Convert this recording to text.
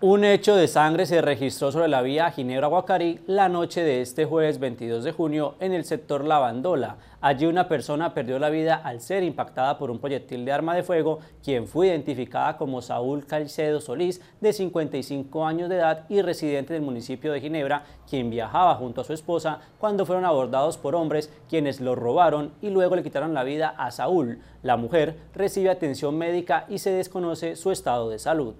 Un hecho de sangre se registró sobre la vía Ginebra-Guacarí la noche de este jueves 22 de junio en el sector Lavandola. Allí una persona perdió la vida al ser impactada por un proyectil de arma de fuego, quien fue identificada como Saúl Calcedo Solís, de 55 años de edad y residente del municipio de Ginebra, quien viajaba junto a su esposa cuando fueron abordados por hombres quienes lo robaron y luego le quitaron la vida a Saúl. La mujer recibe atención médica y se desconoce su estado de salud.